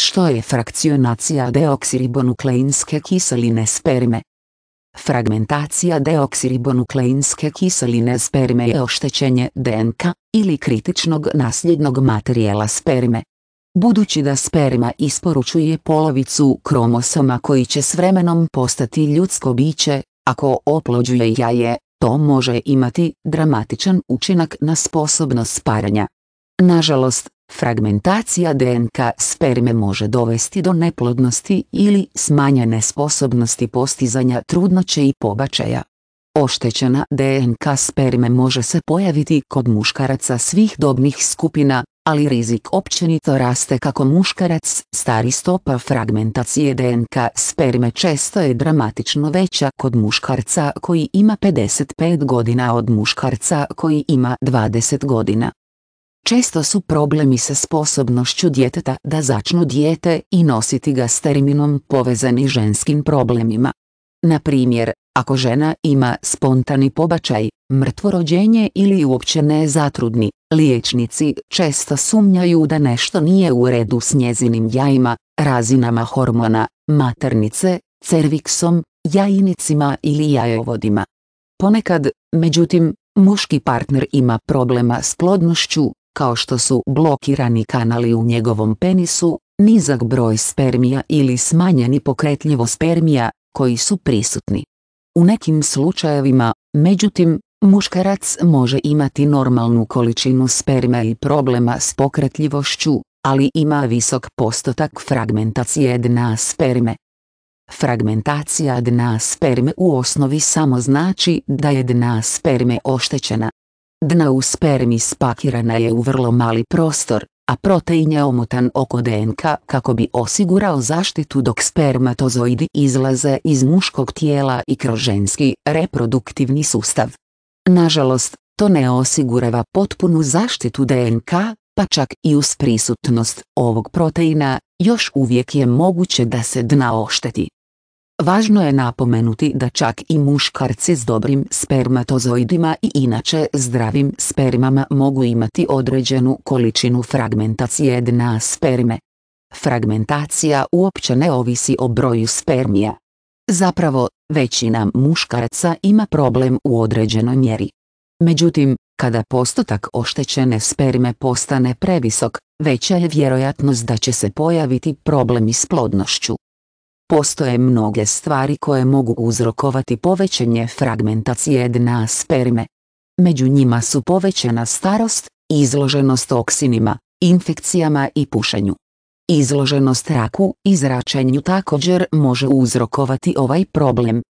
što je frakcionacija deoksiribonukleinske kiseline sperme. Fragmentacija deoksiribonukleinske kiseline sperme je oštećenje DNK ili kritičnog nasljednog materijela sperme. Budući da sperma isporučuje polovicu kromosoma koji će s vremenom postati ljudsko biće, ako oplođuje jaje, to može imati dramatičan učinak na sposobnost sparanja. Nažalost, Fragmentacija DNK sperme može dovesti do neplodnosti ili smanjene sposobnosti postizanja trudnoće i pobačaja. Oštećena DNK sperme može se pojaviti kod muškaraca svih dobnih skupina, ali rizik općenito raste kako muškarac stari stopa fragmentacije DNK sperme često je dramatično veća kod muškarca koji ima 55 godina od muškarca koji ima 20 godina. Često su problemi sa sposobnošću djeteta da začnu dijete i nositi ga s terminom povezani ženskim problemima. Na primjer, ako žena ima spontani pobačaj, mrtvo rođenje ili uopće ne zatrudni, liječnici često sumnjaju da nešto nije u redu s njezinim jajima, razinama hormona, maternice, cerviksom, jajnicima ili jajovodima. Ponekad, međutim, muški partner ima problema s plodnošću, kao što su blokirani kanali u njegovom penisu, nizak broj spermija ili smanjeni pokretljivo spermija, koji su prisutni. U nekim slučajevima, međutim, muškarac može imati normalnu količinu sperma i problema s pokretljivošću, ali ima visok postotak fragmentacije dna sperme. Fragmentacija dna sperme u osnovi samo znači da je dna sperme oštećena, Dna u spermi spakirana je u vrlo mali prostor, a protein je omotan oko DNK kako bi osigurao zaštitu dok spermatozoidi izlaze iz muškog tijela i kroz ženski reproduktivni sustav. Nažalost, to ne osigurava potpunu zaštitu DNK, pa čak i uz prisutnost ovog proteina, još uvijek je moguće da se dna ošteti. Važno je napomenuti da čak i muškarci s dobrim spermatozoidima i inače zdravim spermama mogu imati određenu količinu fragmentacije dna sperme. Fragmentacija uopće ne ovisi o broju spermija. Zapravo, većina muškaraca ima problem u određenoj mjeri. Međutim, kada postotak oštećene sperme postane previsok, veća je vjerojatnost da će se pojaviti problem s plodnošću. Postoje mnoge stvari koje mogu uzrokovati povećanje fragmentacije dna sperme. Među njima su povećena starost, izloženost toksinima, infekcijama i pušenju. Izloženost raku i zračenju također može uzrokovati ovaj problem,